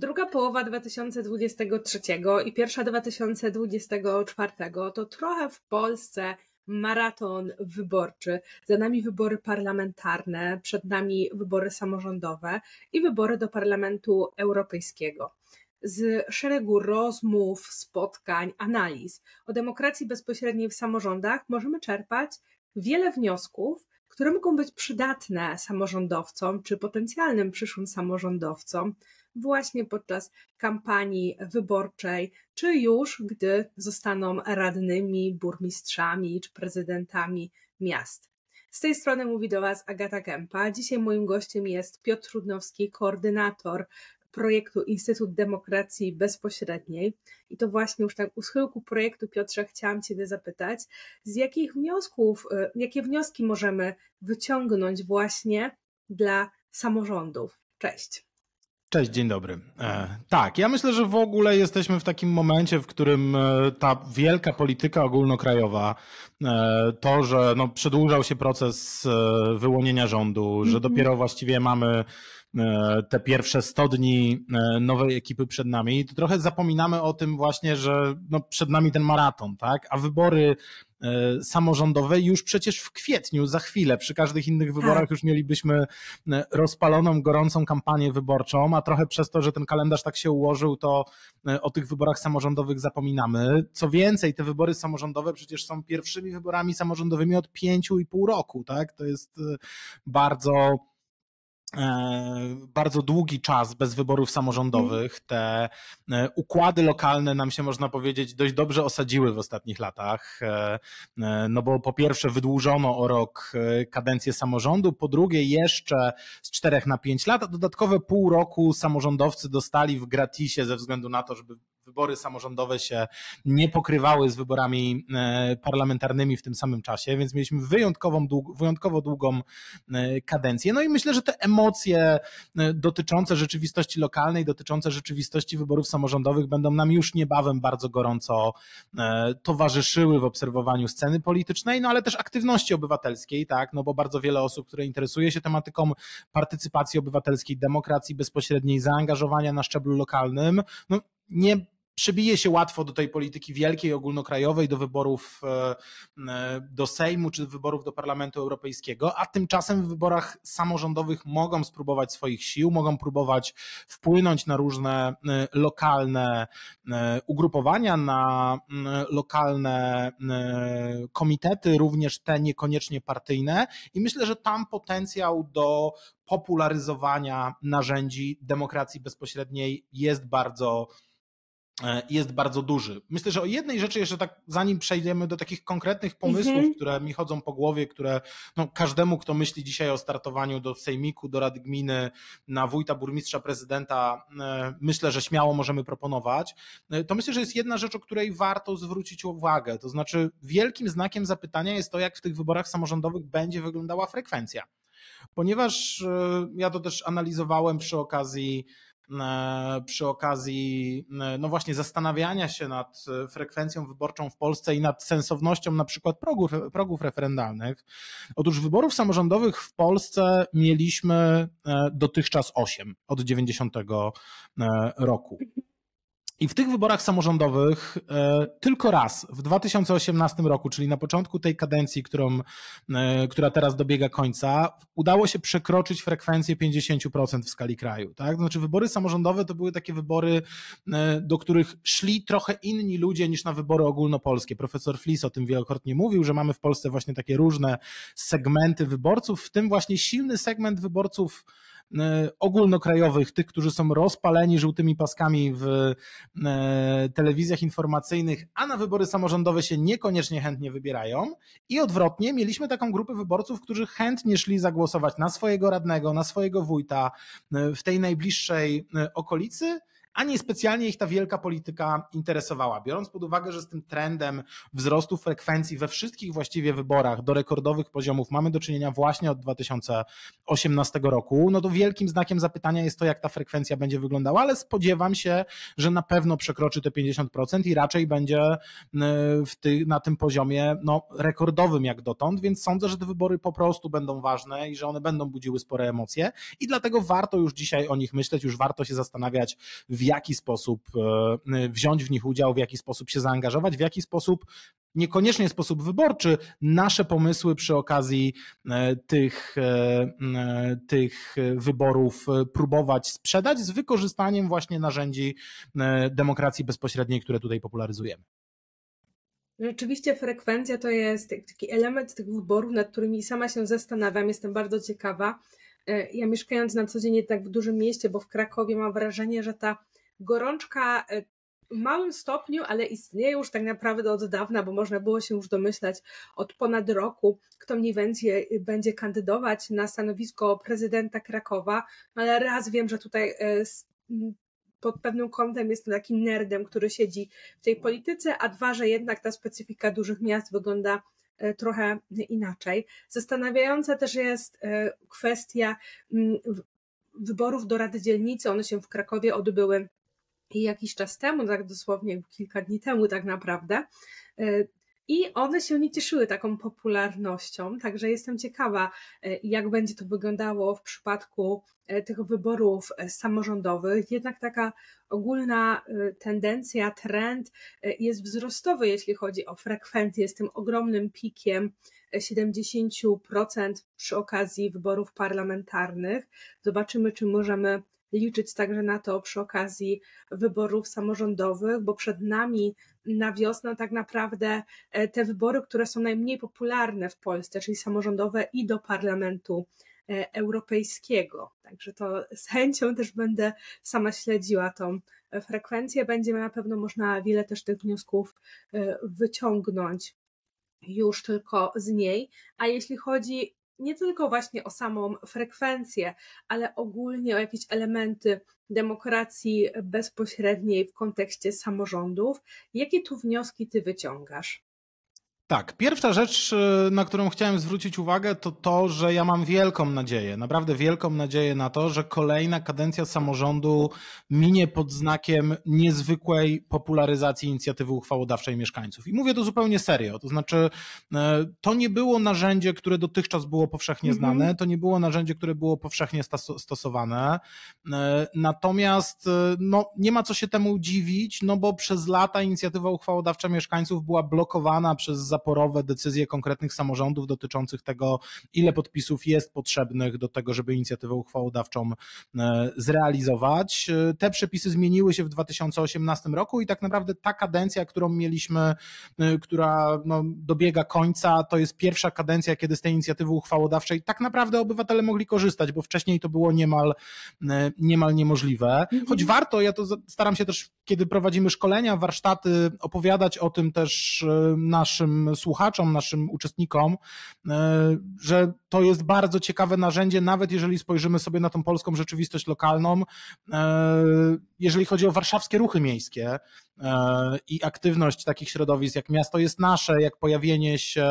Druga połowa 2023 i pierwsza 2024 to trochę w Polsce maraton wyborczy. Za nami wybory parlamentarne, przed nami wybory samorządowe i wybory do Parlamentu Europejskiego. Z szeregu rozmów, spotkań, analiz o demokracji bezpośredniej w samorządach możemy czerpać wiele wniosków, które mogą być przydatne samorządowcom czy potencjalnym przyszłym samorządowcom właśnie podczas kampanii wyborczej, czy już gdy zostaną radnymi, burmistrzami czy prezydentami miast. Z tej strony mówi do Was Agata Kępa. Dzisiaj moim gościem jest Piotr Trudnowski, koordynator projektu Instytut Demokracji Bezpośredniej. I to właśnie już tak u schyłku projektu, Piotrze, chciałam Ciebie zapytać, z jakich wniosków, y, jakie wnioski możemy wyciągnąć właśnie dla samorządów? Cześć. Cześć, dzień dobry. E, tak, ja myślę, że w ogóle jesteśmy w takim momencie, w którym e, ta wielka polityka ogólnokrajowa, e, to, że no, przedłużał się proces wyłonienia rządu, że mhm. dopiero właściwie mamy te pierwsze 100 dni nowej ekipy przed nami, to trochę zapominamy o tym właśnie, że no, przed nami ten maraton, tak? A wybory E, samorządowe już przecież w kwietniu, za chwilę, przy każdych innych wyborach tak. już mielibyśmy e, rozpaloną, gorącą kampanię wyborczą, a trochę przez to, że ten kalendarz tak się ułożył, to e, o tych wyborach samorządowych zapominamy. Co więcej, te wybory samorządowe przecież są pierwszymi wyborami samorządowymi od pięciu i pół roku, tak? To jest bardzo E, bardzo długi czas bez wyborów samorządowych. Mhm. Te e, układy lokalne nam się, można powiedzieć, dość dobrze osadziły w ostatnich latach. E, no bo po pierwsze wydłużono o rok kadencję samorządu, po drugie jeszcze z czterech na pięć lat, a dodatkowe pół roku samorządowcy dostali w gratisie ze względu na to, żeby wybory samorządowe się nie pokrywały z wyborami e, parlamentarnymi w tym samym czasie, więc mieliśmy wyjątkową, wyjątkowo długą e, kadencję. No i myślę, że te emocje e, dotyczące rzeczywistości lokalnej, dotyczące rzeczywistości wyborów samorządowych będą nam już niebawem bardzo gorąco towarzyszyły w obserwowaniu sceny politycznej, no ale też aktywności obywatelskiej, tak, no bo bardzo wiele osób, które interesuje się tematyką partycypacji obywatelskiej, demokracji bezpośredniej, zaangażowania na szczeblu lokalnym, no nie przybije się łatwo do tej polityki wielkiej, ogólnokrajowej, do wyborów e, e, do Sejmu czy wyborów do Parlamentu Europejskiego, a tymczasem w wyborach samorządowych mogą spróbować swoich sił, mogą próbować wpłynąć na różne e, lokalne ugrupowania, na lokalne komitety, również te niekoniecznie partyjne i myślę, że tam potencjał do popularyzowania narzędzi demokracji bezpośredniej jest bardzo E, jest bardzo duży. Myślę, że o jednej rzeczy jeszcze tak, zanim przejdziemy do takich konkretnych pomysłów, mm -hmm. które mi chodzą po głowie, które no, każdemu, kto myśli dzisiaj o startowaniu do sejmiku, do rady gminy, na wójta, burmistrza, prezydenta, e, myślę, że śmiało możemy proponować, e, to myślę, że jest jedna rzecz, o której warto zwrócić uwagę. To znaczy wielkim znakiem zapytania jest to, jak w tych wyborach samorządowych będzie wyglądała frekwencja. Ponieważ ja to też analizowałem przy okazji E, przy okazji, e, no właśnie, zastanawiania się nad e, frekwencją wyborczą w Polsce i nad sensownością na przykład progów, progów referendalnych. Otóż wyborów samorządowych w Polsce mieliśmy dotychczas 8 od 90 roku. I w tych wyborach samorządowych e, tylko raz w 2018 roku, czyli na początku tej kadencji, którą, e, która teraz dobiega końca, udało się przekroczyć frekwencję 50% w skali kraju. Tak? Znaczy, wybory samorządowe to były takie wybory, e, do których szli trochę inni ludzie niż na wybory ogólnopolskie. Profesor Flis o tym wielokrotnie mówił, że mamy w Polsce właśnie takie różne segmenty wyborców, w tym właśnie silny segment wyborców E, ogólnokrajowych, tych, którzy są rozpaleni żółtymi paskami w e, telewizjach informacyjnych, a na wybory samorządowe się niekoniecznie chętnie wybierają. I odwrotnie, mieliśmy taką grupę wyborców, którzy chętnie szli zagłosować na swojego radnego, na swojego wójta e, w tej najbliższej okolicy, ani specjalnie ich ta wielka polityka interesowała. Biorąc pod uwagę, że z tym trendem wzrostu frekwencji we wszystkich właściwie wyborach do rekordowych poziomów mamy do czynienia właśnie od 2018 roku, no to wielkim znakiem zapytania jest to, jak ta frekwencja będzie wyglądała, ale spodziewam się, że na pewno przekroczy te 50% i raczej będzie y, ty, na tym poziomie no, rekordowym jak dotąd, więc sądzę, że te wybory po prostu będą ważne i że one będą budziły spore emocje i dlatego warto już dzisiaj o nich myśleć, już warto się zastanawiać, w w jaki sposób e, wziąć w nich udział, w jaki sposób się zaangażować, w jaki sposób niekoniecznie sposób wyborczy, nasze pomysły przy okazji e, tych, e, tych wyborów próbować sprzedać z wykorzystaniem właśnie narzędzi demokracji bezpośredniej, które tutaj popularyzujemy. Rzeczywiście frekwencja to jest taki element tych wyborów, nad którymi sama się zastanawiam, jestem bardzo ciekawa E, ja mieszkając na co dzień tak w dużym mieście, bo w Krakowie mam wrażenie, że ta gorączka e, w małym stopniu, ale istnieje już tak naprawdę od dawna, bo można było się już domyślać od ponad roku, kto mniej więcej e, będzie kandydować na stanowisko prezydenta Krakowa, no, ale raz wiem, że tutaj pod pewnym kątem jestem takim nerdem, który siedzi w tej polityce, a dwa, że jednak ta specyfika dużych miast wygląda E, trochę inaczej. Zastanawiająca też jest e, kwestia mm, wyborów do Rady Dzielnicy. One się w Krakowie odbyły jakiś czas temu, tak dosłownie kilka dni temu tak naprawdę. E, i one się nie cieszyły taką popularnością, także jestem ciekawa, e, jak będzie to wyglądało w przypadku e, tych wyborów e, samorządowych. Jednak taka ogólna tendencja, trend jest wzrostowy, jeśli chodzi o frekwencję z tym ogromnym pikiem 70% przy okazji wyborów parlamentarnych. Zobaczymy, czy możemy liczyć także na to przy okazji wyborów samorządowych, bo przed nami na wiosnę tak naprawdę e, te wybory, które są najmniej popularne w Polsce, czyli samorządowe i do parlamentu e, europejskiego. Także to z chęcią też będę sama śledziła tą frekwencję. Będzie na pewno można wiele też tych wniosków e, wyciągnąć już tylko z niej. A jeśli chodzi nie tylko właśnie o samą frekwencję, ale ogólnie o jakieś elementy demokracji bezpośredniej w kontekście samorządów. Jakie tu wnioski ty wyciągasz? Tak, pierwsza rzecz, y, na którą chciałem zwrócić uwagę, to to, że ja mam wielką nadzieję, naprawdę wielką nadzieję na to, że kolejna kadencja samorządu minie pod znakiem niezwykłej popularyzacji inicjatywy uchwałodawczej mieszkańców. I mówię to zupełnie serio. To znaczy, e, to nie było narzędzie, które dotychczas było powszechnie mhm. znane, to nie było narzędzie, które było powszechnie stosowane. E, natomiast e, no, nie ma co się temu dziwić, no bo przez lata inicjatywa uchwałodawcza mieszkańców była blokowana przez zaporowe decyzje konkretnych samorządów dotyczących tego, ile podpisów jest potrzebnych do tego, żeby inicjatywę uchwałodawczą e, zrealizować. E, te przepisy zmieniły się w 2018 roku i tak naprawdę ta kadencja, którą mieliśmy, e, która no, dobiega końca, to jest pierwsza kadencja, kiedy z tej inicjatywy uchwałodawczej tak naprawdę obywatele mogli korzystać, bo wcześniej to było niemal, niemal niemożliwe. Mhm. Choć warto, ja to staram się też, kiedy prowadzimy szkolenia, warsztaty, opowiadać o tym też naszym słuchaczom, naszym uczestnikom, e, że to jest bardzo ciekawe narzędzie, nawet jeżeli spojrzymy sobie na tą polską rzeczywistość lokalną, e, jeżeli chodzi o warszawskie ruchy miejskie, i aktywność takich środowisk jak Miasto jest Nasze, jak pojawienie się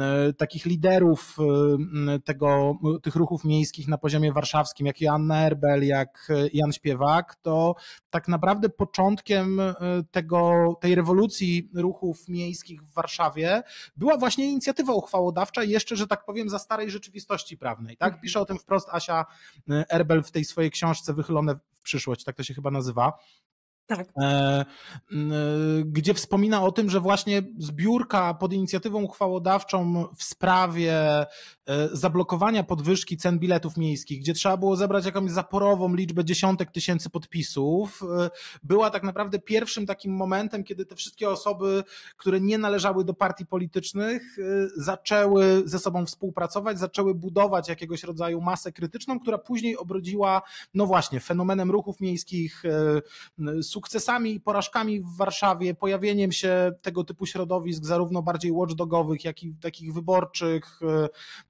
e, takich liderów e, tego, tych ruchów miejskich na poziomie warszawskim, jak Joanna Erbel, jak e, Jan Śpiewak, to tak naprawdę początkiem tego, tej rewolucji ruchów miejskich w Warszawie była właśnie inicjatywa uchwałodawcza jeszcze, że tak powiem, za starej rzeczywistości prawnej. Tak? Mhm. Pisze o tym wprost Asia Erbel w tej swojej książce Wychylone w przyszłość, tak to się chyba nazywa. Tak. E, e, gdzie wspomina o tym, że właśnie zbiórka pod inicjatywą uchwałodawczą w sprawie e, zablokowania podwyżki cen biletów miejskich, gdzie trzeba było zebrać jakąś zaporową liczbę dziesiątek tysięcy podpisów, była tak naprawdę pierwszym takim momentem, kiedy te wszystkie osoby, które nie należały do partii politycznych, zaczęły ze sobą współpracować, zaczęły budować jakiegoś rodzaju masę krytyczną, która później obrodziła, no właśnie, fenomenem ruchów miejskich, sukcesami i porażkami w Warszawie, pojawieniem się tego typu środowisk, zarówno bardziej watchdogowych, jak i takich wyborczych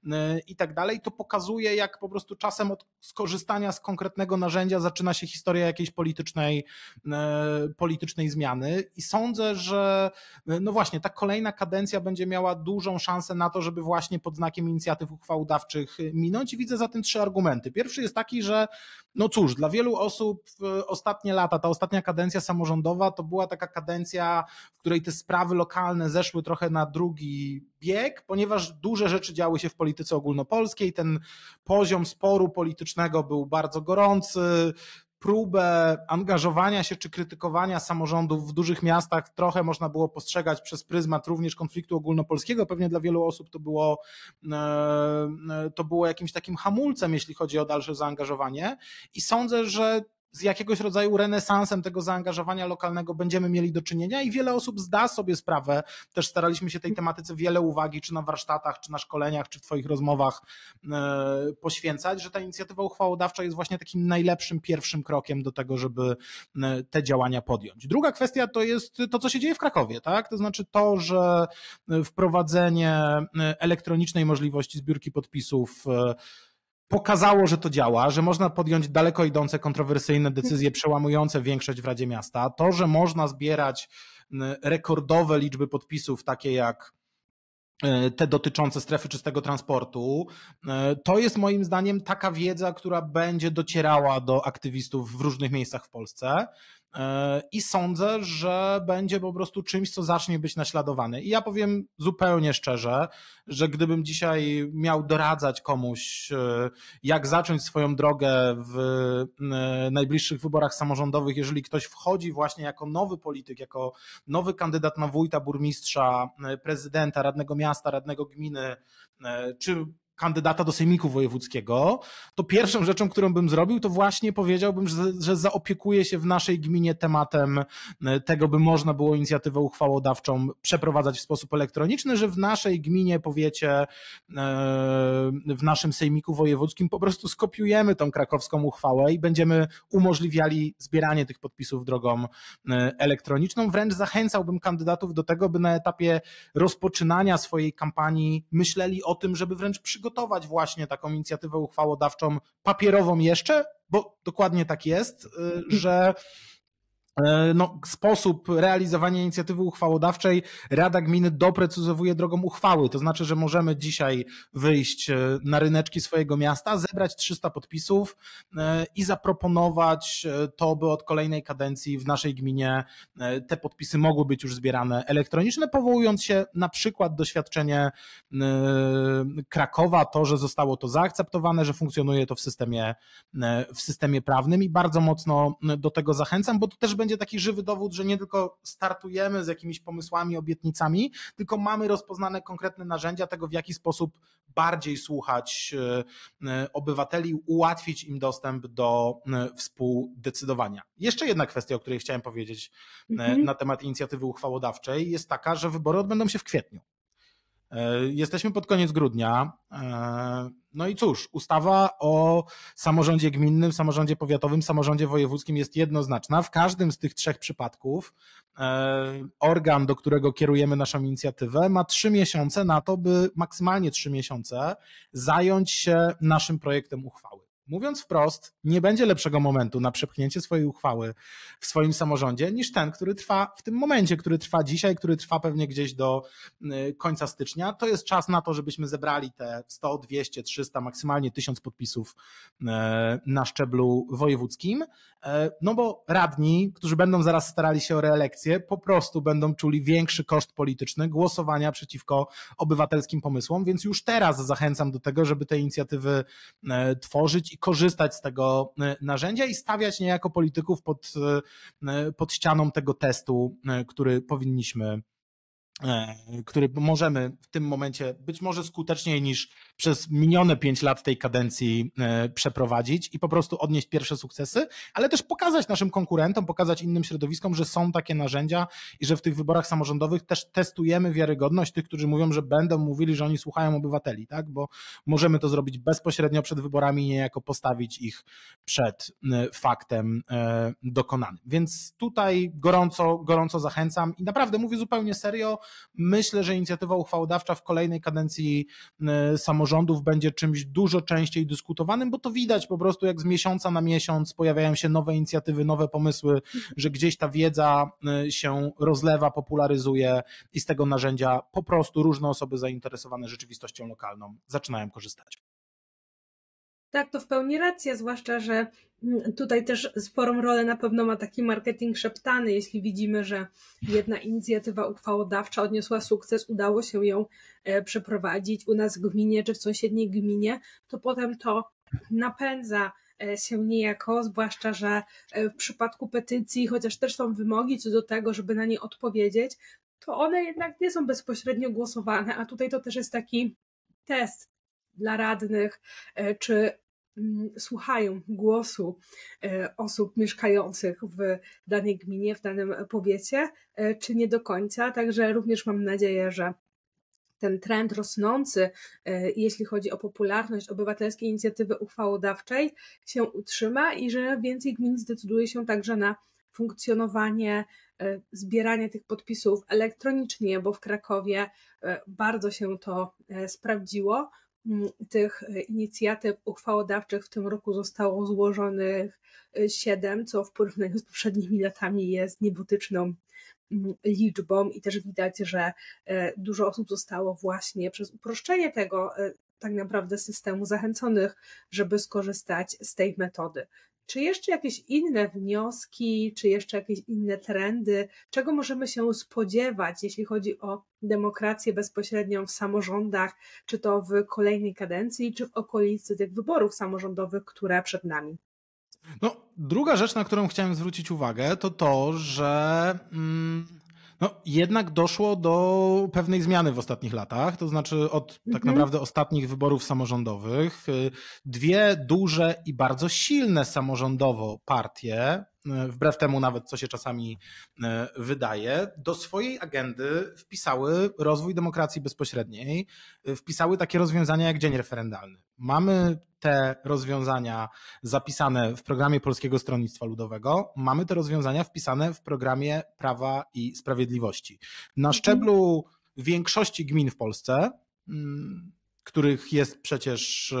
e, e, i tak dalej, to pokazuje, jak po prostu czasem od skorzystania z konkretnego narzędzia zaczyna się historia jakiejś politycznej, e, politycznej zmiany. I sądzę, że no właśnie, ta kolejna kadencja będzie miała dużą szansę na to, żeby właśnie pod znakiem inicjatyw uchwałodawczych minąć. I widzę za tym trzy argumenty. Pierwszy jest taki, że no cóż, dla wielu osób ostatnie lata, ta ostatnia kadencja, kadencja samorządowa to była taka kadencja, w której te sprawy lokalne zeszły trochę na drugi bieg, ponieważ duże rzeczy działy się w polityce ogólnopolskiej, ten poziom sporu politycznego był bardzo gorący, próbę angażowania się czy krytykowania samorządów w dużych miastach trochę można było postrzegać przez pryzmat również konfliktu ogólnopolskiego. Pewnie dla wielu osób to było, e, e, to było jakimś takim hamulcem, jeśli chodzi o dalsze zaangażowanie. I sądzę, że z jakiegoś rodzaju renesansem tego zaangażowania lokalnego będziemy mieli do czynienia i wiele osób zda sobie sprawę. Też staraliśmy się tej tematyce wiele uwagi, czy na warsztatach, czy na szkoleniach, czy w Twoich rozmowach e, poświęcać, że ta inicjatywa uchwałodawcza jest właśnie takim najlepszym pierwszym krokiem do tego, żeby e, te działania podjąć. Druga kwestia to jest to, co się dzieje w Krakowie, tak? To znaczy to, że e, wprowadzenie elektronicznej możliwości zbiórki podpisów pokazało, że to działa, że można podjąć daleko idące, kontrowersyjne decyzje przełamujące większość w Radzie Miasta. To, że można zbierać rekordowe liczby podpisów, takie jak e, te dotyczące strefy czystego transportu. E, to jest moim zdaniem taka wiedza, która będzie docierała do aktywistów w różnych miejscach w Polsce E, i sądzę, że będzie po prostu czymś, co zacznie być naśladowane. I ja powiem zupełnie szczerze, że gdybym dzisiaj miał doradzać komuś, e, jak zacząć swoją drogę w e, najbliższych wyborach samorządowych, jeżeli ktoś wchodzi właśnie jako nowy polityk, jako nowy kandydat na wójta, burmistrza, prezydenta, radnego miasta, radnego gminy, czy kandydata do sejmiku wojewódzkiego, to pierwszą rzeczą, którą bym zrobił, to właśnie powiedziałbym, że, że zaopiekuję się w naszej gminie tematem e, tego, by można było inicjatywę uchwałodawczą przeprowadzać w sposób elektroniczny, że w naszej gminie, powiecie, e, w naszym sejmiku wojewódzkim po prostu skopiujemy tą krakowską uchwałę i będziemy umożliwiali zbieranie tych podpisów drogą e, elektroniczną. Wręcz zachęcałbym kandydatów do tego, by na etapie rozpoczynania swojej kampanii myśleli o tym, żeby wręcz przygotować przygotować właśnie taką inicjatywę uchwałodawczą papierową jeszcze, bo dokładnie tak jest, y, że E, no, sposób realizowania inicjatywy uchwałodawczej Rada Gminy doprecyzowuje drogą uchwały. To znaczy, że możemy dzisiaj wyjść e, na ryneczki swojego miasta, zebrać 300 podpisów e, i zaproponować to, by od kolejnej kadencji w naszej gminie te podpisy mogły być już zbierane elektroniczne, powołując się na przykład doświadczenie Krakowa, to, że zostało to zaakceptowane, że funkcjonuje to w systemie, w systemie prawnym i bardzo mocno do tego zachęcam, bo to też będzie taki żywy dowód, że nie tylko startujemy z jakimiś pomysłami, obietnicami, tylko mamy rozpoznane konkretne narzędzia tego, w jaki sposób bardziej słuchać e, e, obywateli, ułatwić im dostęp do e, współdecydowania. Jeszcze jedna kwestia, o której chciałem powiedzieć mhm. na temat inicjatywy uchwałodawczej, jest taka, że wybory odbędą się w kwietniu. E, jesteśmy pod koniec grudnia. E, no i cóż, ustawa o samorządzie gminnym, samorządzie powiatowym, samorządzie wojewódzkim jest jednoznaczna. W każdym z tych trzech przypadków e, organ, do którego kierujemy naszą inicjatywę, ma trzy miesiące na to, by maksymalnie trzy miesiące zająć się naszym projektem uchwały mówiąc wprost, nie będzie lepszego momentu na przepchnięcie swojej uchwały w swoim samorządzie niż ten, który trwa w tym momencie, który trwa dzisiaj, który trwa pewnie gdzieś do y, końca stycznia. To jest czas na to, żebyśmy zebrali te 100, 200, 300, maksymalnie 1000 podpisów y, na szczeblu wojewódzkim, e, no bo radni, którzy będą zaraz starali się o reelekcję, po prostu będą czuli większy koszt polityczny głosowania przeciwko obywatelskim pomysłom, więc już teraz zachęcam do tego, żeby te inicjatywy e, tworzyć i korzystać z tego e, narzędzia i stawiać niejako polityków pod, e, e, pod ścianą tego testu, który powinniśmy który możemy w tym momencie być może skuteczniej niż przez minione pięć lat tej kadencji e, przeprowadzić i po prostu odnieść pierwsze sukcesy, ale też pokazać naszym konkurentom, pokazać innym środowiskom, że są takie narzędzia i że w tych wyborach samorządowych też testujemy wiarygodność tych, którzy mówią, że będą mówili, że oni słuchają obywateli, tak? Bo możemy to zrobić bezpośrednio przed wyborami, niejako postawić ich przed e, faktem e, dokonanym. Więc tutaj gorąco, gorąco zachęcam i naprawdę mówię zupełnie serio, myślę, że inicjatywa uchwałodawcza w kolejnej kadencji samorządowej samorządów będzie czymś dużo częściej dyskutowanym, bo to widać po prostu jak z miesiąca na miesiąc pojawiają się nowe inicjatywy, nowe pomysły, że gdzieś ta wiedza y, się rozlewa, popularyzuje i z tego narzędzia po prostu różne osoby zainteresowane rzeczywistością lokalną zaczynają korzystać. Tak, to w pełni racja, zwłaszcza, że mm, tutaj też sporą rolę na pewno ma taki marketing szeptany. Jeśli widzimy, że jedna inicjatywa uchwałodawcza odniosła sukces, udało się ją e, przeprowadzić u nas w gminie czy w sąsiedniej gminie, to potem to napędza e, się niejako, zwłaszcza, że e, w przypadku petycji, chociaż też są wymogi co do tego, żeby na nie odpowiedzieć, to one jednak nie są bezpośrednio głosowane, a tutaj to też jest taki test dla radnych, e, czy mm, słuchają głosu e, osób mieszkających w danej gminie, w danym powiecie, e, czy nie do końca. Także również mam nadzieję, że ten trend rosnący, jeśli chodzi o popularność obywatelskiej inicjatywy uchwałodawczej, się utrzyma i że więcej gmin zdecyduje się także na funkcjonowanie, zbieranie tych podpisów elektronicznie, bo w Krakowie bardzo się to sprawdziło. Mm, tych e, inicjatyw uchwałodawczych w tym roku zostało złożonych e, siedem, co w porównaniu z poprzednimi latami jest niebotyczną mm, liczbą i też widać, że e, dużo osób zostało właśnie przez uproszczenie tego tak naprawdę systemu zachęconych, żeby skorzystać z tej metody. Czy jeszcze jakieś inne wnioski, czy jeszcze jakieś inne trendy, czego możemy się spodziewać, jeśli chodzi o demokrację bezpośrednią w samorządach, czy to w kolejnej kadencji, czy w okolicy tych wyborów samorządowych, które przed nami? No, druga rzecz, na którą chciałem zwrócić uwagę, to to, że. Mm no, jednak doszło do pewnej zmiany w ostatnich latach, to znaczy od tak mhm. tak naprawdę ostatnich wyborów samorządowych. Y, dwie duże i bardzo silne samorządowo partie, E, wbrew temu nawet, co się czasami e, wydaje, do swojej agendy wpisały rozwój demokracji bezpośredniej, e, wpisały takie rozwiązania jak dzień referendalny. Mamy te rozwiązania zapisane w programie Polskiego Stronnictwa Ludowego, mamy te rozwiązania wpisane w programie Prawa i Sprawiedliwości. Na mhm. szczeblu większości gmin w Polsce mm, których jest przecież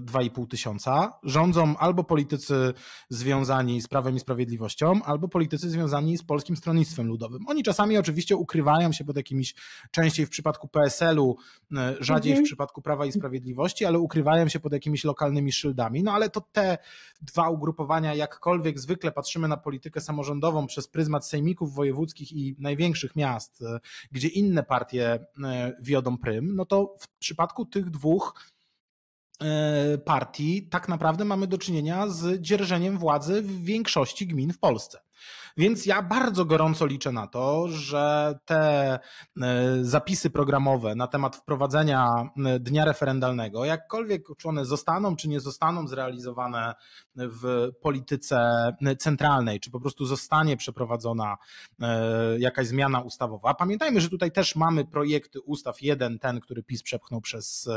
2,5 e, tysiąca, rządzą albo politycy związani z Prawem i Sprawiedliwością, albo politycy związani z Polskim Stronnictwem Ludowym. Oni czasami oczywiście ukrywają się pod jakimiś, częściej w przypadku PSL-u, e, rzadziej mhm. w przypadku Prawa i Sprawiedliwości, ale ukrywają się pod jakimiś lokalnymi szyldami. No ale to te dwa ugrupowania, jakkolwiek zwykle patrzymy na politykę samorządową przez pryzmat sejmików wojewódzkich i największych miast, e, gdzie inne partie wiodą prym, no to w przypadku tych dwóch e, partii tak naprawdę mamy do czynienia z dzierżeniem władzy w większości gmin w Polsce. Więc ja bardzo gorąco liczę na to, że te e, zapisy programowe na temat wprowadzenia e, dnia referendalnego, jakkolwiek czy one zostaną, czy nie zostaną zrealizowane w polityce e, centralnej, czy po prostu zostanie przeprowadzona jakaś zmiana ustawowa. A pamiętajmy, że tutaj też mamy projekty ustaw, jeden ten, który PiS przepchnął przez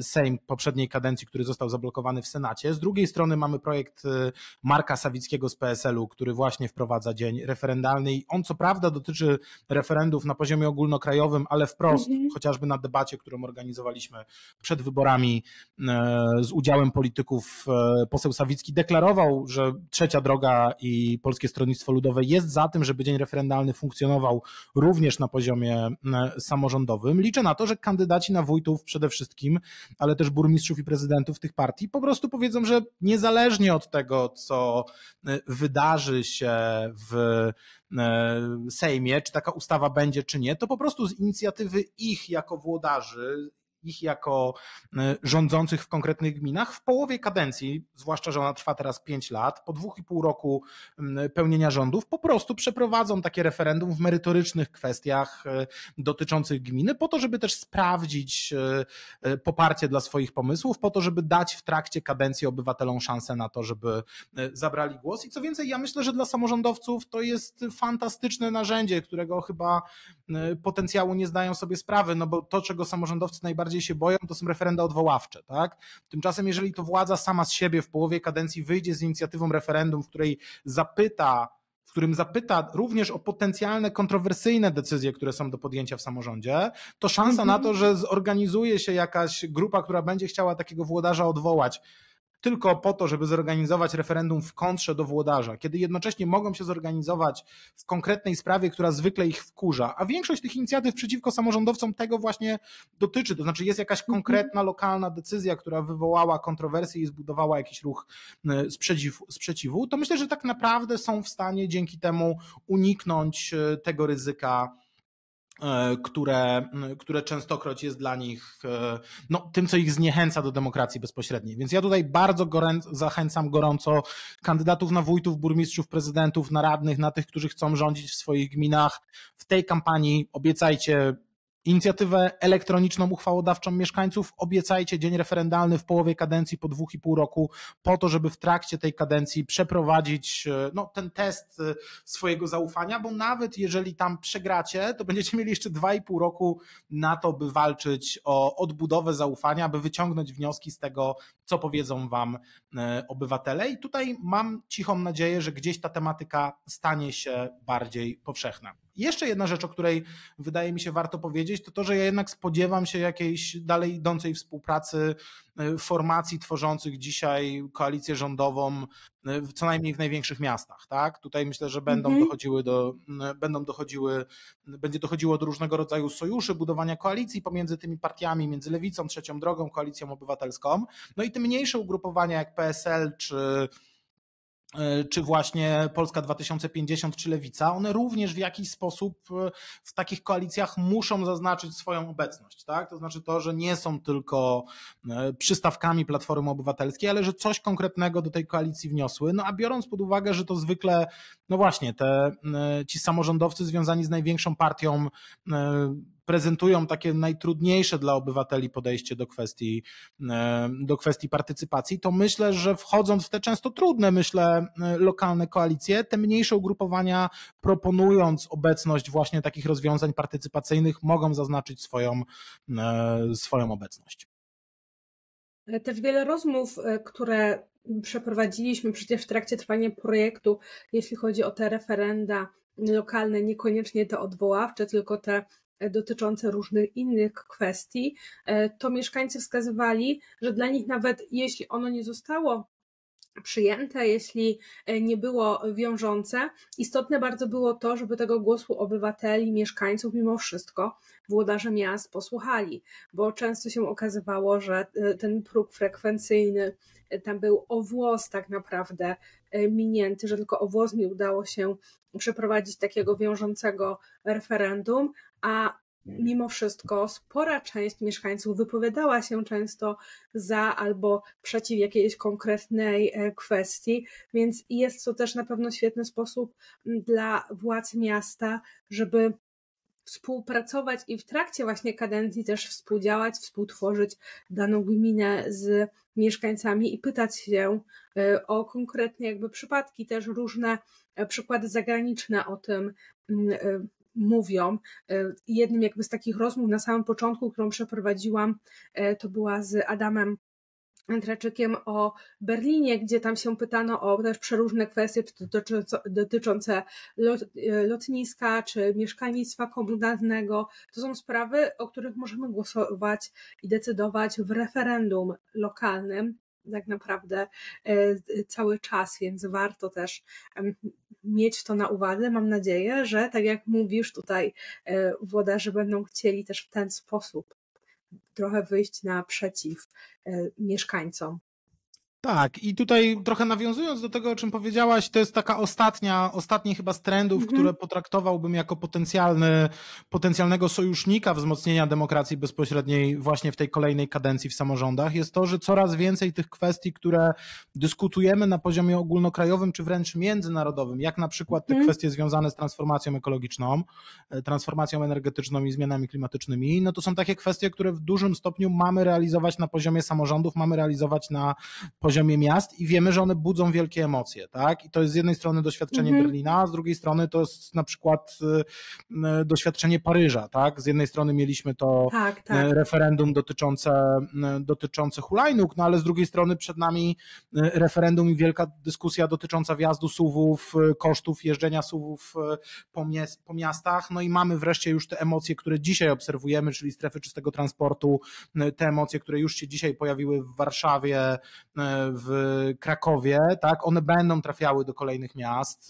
Sejm poprzedniej kadencji, który został zablokowany w Senacie. Z drugiej strony mamy projekt Marka Sawickiego z PSL-u, który właśnie wprowadza wprowadza dzień referendalny i on co prawda dotyczy referendów na poziomie ogólnokrajowym, ale wprost, mm -hmm. chociażby na debacie, którą organizowaliśmy przed wyborami e, z udziałem polityków, e, poseł Sawicki deklarował, że Trzecia Droga i Polskie Stronnictwo Ludowe jest za tym, żeby dzień referendalny funkcjonował również na poziomie e, samorządowym. Liczę na to, że kandydaci na wójtów przede wszystkim, ale też burmistrzów i prezydentów tych partii po prostu powiedzą, że niezależnie od tego, co wydarzy się w e, Sejmie, czy taka ustawa będzie, czy nie, to po prostu z inicjatywy ich jako włodarzy, ich jako e, rządzących w konkretnych gminach w połowie kadencji, zwłaszcza, że ona trwa teraz 5 lat, po dwóch i pół roku pełnienia rządów, po prostu przeprowadzą takie referendum w merytorycznych kwestiach e, dotyczących gminy, po to, żeby też sprawdzić e, poparcie dla swoich pomysłów, po to, żeby dać w trakcie kadencji obywatelom szansę na to, żeby zabrali głos. I co więcej, ja myślę, że dla samorządowców to jest fantastyczne narzędzie, którego chyba potencjału nie zdają sobie sprawy, no bo to, czego samorządowcy najbardziej najbardziej się boją, to są referenda odwoławcze. Tak? Tymczasem, jeżeli to władza sama z siebie w połowie kadencji wyjdzie z inicjatywą referendum, w której zapyta, w którym zapyta również o potencjalne kontrowersyjne decyzje, które są do podjęcia w samorządzie, to szansa mm -hmm. na mhm. to, że zorganizuje się jakaś grupa, która będzie chciała takiego włodarza odwołać tylko po to, żeby zorganizować referendum w kontrze do włodarza, kiedy jednocześnie mogą się zorganizować w konkretnej sprawie, która zwykle ich wkurza, a większość tych inicjatyw przeciwko samorządowcom tego właśnie dotyczy, to znaczy jest jakaś konkretna, mhm. lokalna decyzja, która wywołała kontrowersję i zbudowała jakiś ruch e, sprzeciw, sprzeciwu, to myślę, że tak naprawdę są w stanie dzięki temu uniknąć e, tego ryzyka E, które, które częstokroć jest dla nich e, no, tym, co ich zniechęca do demokracji bezpośredniej. Więc ja tutaj bardzo goręc, zachęcam gorąco kandydatów na wójtów, burmistrzów, prezydentów, na radnych, na tych, którzy chcą rządzić w swoich gminach. W tej kampanii obiecajcie Inicjatywę elektroniczną uchwałodawczą mieszkańców obiecajcie dzień referendalny w połowie kadencji po dwóch i pół roku, po to, żeby w trakcie tej kadencji przeprowadzić e, no, ten test e, swojego zaufania, bo nawet jeżeli tam przegracie, to będziecie mieli jeszcze dwa i pół roku na to, by walczyć o odbudowę zaufania, by wyciągnąć wnioski z tego, co powiedzą wam e, obywatele. I tutaj mam cichą nadzieję, że gdzieś ta tematyka stanie się bardziej powszechna. Jeszcze jedna rzecz, o której wydaje mi się warto powiedzieć, to to, że ja jednak spodziewam się jakiejś dalej idącej współpracy e, formacji tworzących dzisiaj koalicję rządową, e, co najmniej w największych miastach. Tak? Tutaj myślę, że będą mm -hmm. dochodziły do, będą dochodziły, będzie dochodziło do różnego rodzaju sojuszy, budowania koalicji pomiędzy tymi partiami, między lewicą, trzecią drogą, koalicją obywatelską. No i te mniejsze ugrupowania jak PSL czy E, czy właśnie Polska 2050 czy Lewica, one również w jakiś sposób e, w takich koalicjach muszą zaznaczyć swoją obecność, tak? To znaczy to, że nie są tylko e, przystawkami Platformy Obywatelskiej, ale że coś konkretnego do tej koalicji wniosły. No a biorąc pod uwagę, że to zwykle, no właśnie, te ci samorządowcy związani z największą partią prezentują takie najtrudniejsze dla obywateli podejście do kwestii, e, do kwestii partycypacji, to myślę, że wchodząc w te często trudne, myślę, e, lokalne koalicje, te mniejsze ugrupowania proponując obecność właśnie takich rozwiązań partycypacyjnych mogą zaznaczyć swoją, e, swoją obecność. Też wiele rozmów, które przeprowadziliśmy przecież w trakcie trwania projektu, jeśli chodzi o te referenda lokalne, niekoniecznie te odwoławcze, tylko te dotyczące różnych innych kwestii, e, to mieszkańcy wskazywali, że dla nich nawet jeśli ono nie zostało przyjęte, jeśli e, nie było wiążące. Istotne bardzo było to, żeby tego głosu obywateli, mieszkańców mimo wszystko włodarze miast posłuchali, bo często się okazywało, że e, ten próg frekwencyjny tam był o włos tak naprawdę minięty, że tylko o włos udało się przeprowadzić takiego wiążącego referendum, a mhm. mimo wszystko spora część mieszkańców wypowiadała się często za albo przeciw jakiejś konkretnej e, kwestii, więc jest to też na pewno świetny sposób dla władz miasta, żeby współpracować i w trakcie właśnie kadencji też współdziałać, współtworzyć daną gminę z mieszkańcami i pytać się e, o konkretnie jakby przypadki, też różne e, przykłady zagraniczne o tym, mówią. E, jednym jakby z takich rozmów na samym początku, którą przeprowadziłam, e, to była z Adamem Antraczykiem o Berlinie, gdzie tam się pytano o też przeróżne kwestie dotyczące, dotyczące lot, e, lotniska czy mieszkalnictwa komunalnego. To są sprawy, o których możemy głosować i decydować w referendum lokalnym tak naprawdę e, cały czas, więc warto też mieć to na uwadze. Mam nadzieję, że tak jak mówisz tutaj, e, włodarze będą chcieli też w ten sposób trochę wyjść naprzeciw e, mieszkańcom tak, i tutaj trochę nawiązując do tego, o czym powiedziałaś, to jest taka ostatnia, ostatni chyba z trendów, mhm. które potraktowałbym jako potencjalny, potencjalnego sojusznika wzmocnienia demokracji bezpośredniej właśnie w tej kolejnej kadencji w samorządach, jest to, że coraz więcej tych kwestii, które dyskutujemy na poziomie ogólnokrajowym czy wręcz międzynarodowym, jak na przykład te mhm. kwestie związane z transformacją ekologiczną, e, transformacją energetyczną i zmianami klimatycznymi, no to są takie kwestie, które w dużym stopniu mamy realizować na poziomie samorządów, mamy realizować na poziomie poziomie miast i wiemy, że one budzą wielkie emocje, tak? I to jest z jednej strony doświadczenie mhm. Berlina, a z drugiej strony to jest na przykład y, doświadczenie Paryża, tak? Z jednej strony mieliśmy to tak, y, tak. referendum dotyczące, y, dotyczące hulajnóg, no ale z drugiej strony przed nami referendum i wielka dyskusja dotycząca wjazdu suwów, kosztów jeżdżenia suwów po, mies- po miastach, no i mamy wreszcie już te emocje, które dzisiaj obserwujemy, czyli strefy czystego transportu, te emocje, które już się dzisiaj pojawiły w Warszawie, w Krakowie, tak, one będą trafiały do kolejnych miast,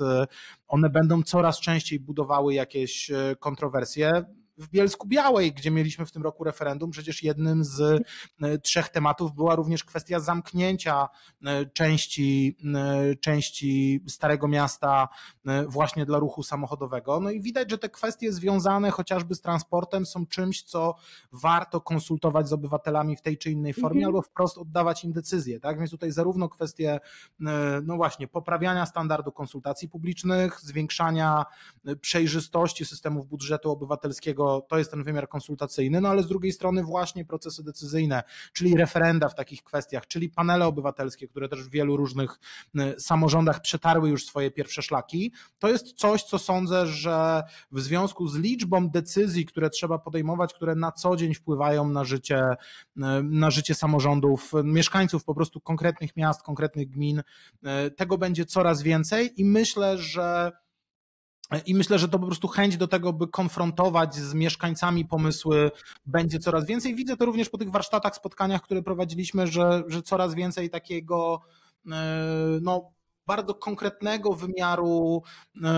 one będą coraz częściej budowały jakieś e, kontrowersje w Bielsku Białej, gdzie mieliśmy w tym roku referendum, przecież jednym z e, trzech tematów była również kwestia zamknięcia e, części, e, części Starego Miasta właśnie dla ruchu samochodowego. No i widać, że te kwestie związane chociażby z transportem są czymś, co warto konsultować z obywatelami w tej czy innej formie mhm. albo wprost oddawać im decyzję. Tak? Więc tutaj zarówno kwestie, no właśnie, poprawiania standardu konsultacji publicznych, zwiększania przejrzystości systemów budżetu obywatelskiego, tego, to jest ten wymiar konsultacyjny, no ale z drugiej strony właśnie procesy decyzyjne, czyli referenda w takich kwestiach, czyli panele obywatelskie, które też w wielu różnych y, samorządach przetarły już swoje pierwsze szlaki, to jest coś, co sądzę, że w związku z liczbą decyzji, które trzeba podejmować, które na co dzień wpływają na życie, y, na życie samorządów, mieszkańców po prostu konkretnych miast, konkretnych gmin, y, tego będzie coraz więcej i myślę, że i myślę, że to po prostu chęć do tego, by konfrontować z mieszkańcami pomysły, będzie coraz więcej. Widzę to również po tych warsztatach, spotkaniach, które prowadziliśmy, że, że coraz więcej takiego e, no, bardzo konkretnego wymiaru e,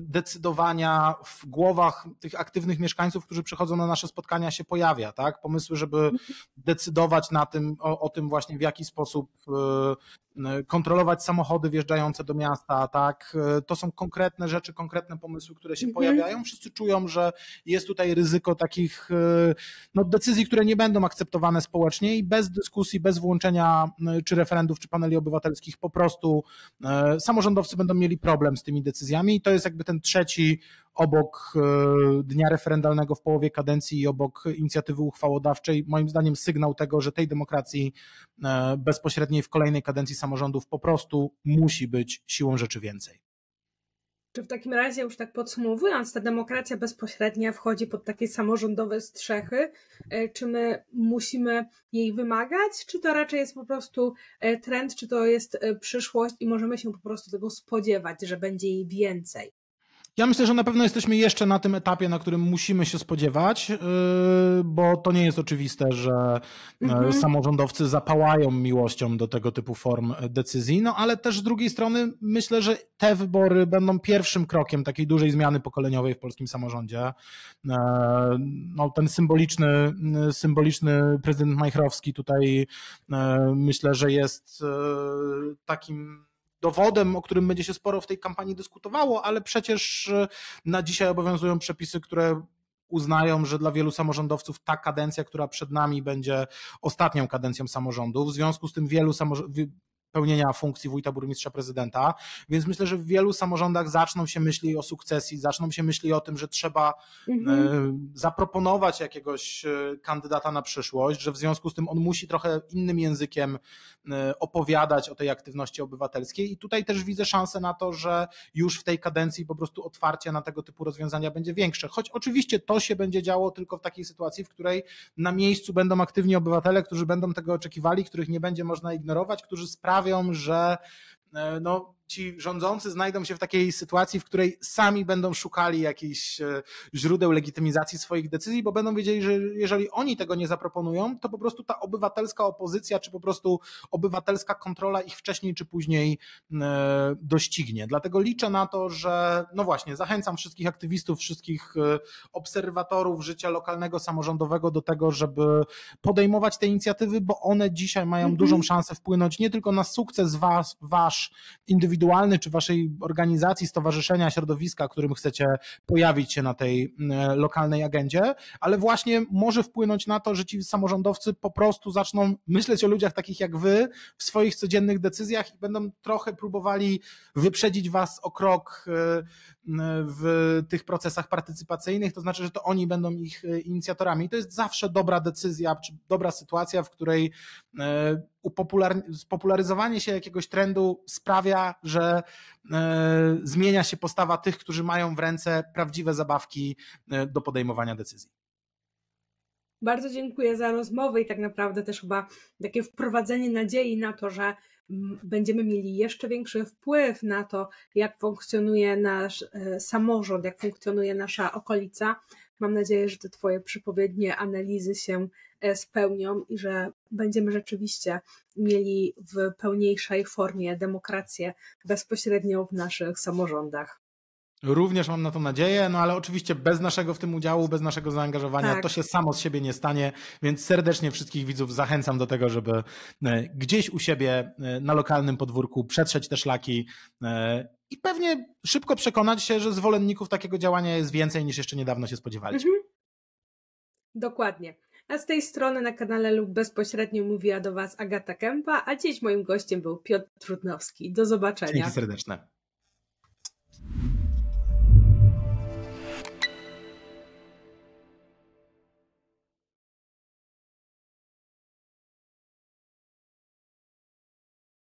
decydowania w głowach tych aktywnych mieszkańców, którzy przychodzą na nasze spotkania, się pojawia, tak? Pomysły, żeby mhm. decydować na tym, o, o tym właśnie, w jaki sposób e, E, kontrolować samochody wjeżdżające do miasta, tak? E, to są konkretne rzeczy, konkretne pomysły, które się mhm. pojawiają. Wszyscy czują, że jest tutaj ryzyko takich e, no, decyzji, które nie będą akceptowane społecznie i bez dyskusji, bez włączenia czy referendów, czy paneli obywatelskich, po prostu samorządowcy będą mieli problem z tymi decyzjami i to jest jakby ten trzeci obok e, dnia referendalnego w połowie kadencji i obok inicjatywy uchwałodawczej, moim zdaniem sygnał tego, że tej demokracji e, bezpośredniej w kolejnej kadencji samorządów po prostu musi być siłą rzeczy więcej. Czy w takim razie, już tak podsumowując, ta demokracja bezpośrednia wchodzi pod takie samorządowe strzechy? E, czy my musimy jej wymagać? Czy to raczej jest po prostu trend, czy to jest przyszłość i możemy się po prostu tego spodziewać, że będzie jej więcej? Ja myślę, że na pewno jesteśmy jeszcze na tym etapie, na którym musimy się spodziewać, yy, bo to nie jest oczywiste, że e, mhm. samorządowcy zapałają miłością do tego typu form e, decyzji, no ale też z drugiej strony myślę, że te wybory będą pierwszym krokiem takiej dużej zmiany pokoleniowej w polskim samorządzie. E, no, ten symboliczny, symboliczny prezydent Majchrowski tutaj myślę, że jest takim dowodem, o którym będzie się sporo w tej kampanii dyskutowało, ale przecież e, na dzisiaj obowiązują przepisy, które uznają, że dla wielu samorządowców ta kadencja, która przed nami będzie ostatnią kadencją samorządu. W związku z tym wielu, pełnienia funkcji wójta, burmistrza, prezydenta. Więc myślę, że w wielu samorządach zaczną się myśli o sukcesji, zaczną się myśli o tym, że trzeba mhm. E, zaproponować jakiegoś e, kandydata na przyszłość, że w związku z tym on musi trochę innym językiem e, opowiadać o tej aktywności obywatelskiej. I tutaj też widzę szansę na to, że już w tej kadencji po prostu otwarcie na tego typu rozwiązania będzie większe. Choć oczywiście to się będzie działo tylko w takiej sytuacji, w której na miejscu będą aktywni obywatele, którzy będą tego oczekiwali, których nie będzie można ignorować, którzy sprawdzą, sprawią, że e, no, ci rządzący znajdą się w takiej sytuacji, w której sami będą szukali jakichś e, źródeł legitymizacji swoich decyzji, bo będą wiedzieli, że jeżeli oni tego nie zaproponują, to po prostu ta obywatelska opozycja, czy po prostu obywatelska kontrola ich wcześniej czy później e, doścignie. Dlatego liczę na to, że no właśnie, zachęcam wszystkich aktywistów, wszystkich e, obserwatorów życia lokalnego, samorządowego do tego, żeby podejmować te inicjatywy, bo one dzisiaj mają mhm. dużą szansę wpłynąć nie tylko na sukces was, wasz indywidualny, indywidualny czy waszej organizacji, stowarzyszenia, środowiska, którym chcecie pojawić się na tej mm, e, lokalnej agendzie, ale właśnie może wpłynąć na to, że ci samorządowcy po prostu zaczną myśleć o ludziach takich jak wy w swoich codziennych decyzjach i będą trochę próbowali wyprzedzić was o krok e, w tych procesach partycypacyjnych, to znaczy, że to oni będą ich e, inicjatorami. I to jest zawsze dobra decyzja, czy dobra sytuacja, w której spopularyzowanie się jakiegoś trendu sprawia, że e, zmienia się postawa tych, którzy mają w ręce prawdziwe zabawki e, do podejmowania decyzji. Bardzo dziękuję za rozmowę i tak naprawdę też chyba takie wprowadzenie nadziei na to, że będziemy mieli jeszcze większy wpływ na to, jak funkcjonuje nasz e, samorząd, jak funkcjonuje nasza okolica. Mam nadzieję, że te Twoje przypowiednie, analizy się E, spełnią i że będziemy rzeczywiście mieli w pełniejszej formie demokrację bezpośrednią w naszych samorządach. Również mam na to nadzieję, no ale oczywiście bez naszego w tym udziału, bez naszego zaangażowania tak. to się samo z siebie nie stanie, więc serdecznie wszystkich widzów zachęcam do tego, żeby e, gdzieś u siebie e, na lokalnym podwórku przetrzeć te szlaki i pewnie szybko przekonać się, że zwolenników takiego działania jest więcej niż jeszcze niedawno się spodziewaliśmy. Mhm. Dokładnie. A z tej strony na kanale lub bezpośrednio mówiła do Was Agata Kępa, a dziś moim gościem był Piotr Trudnowski. Do zobaczenia. Dzięki serdeczne.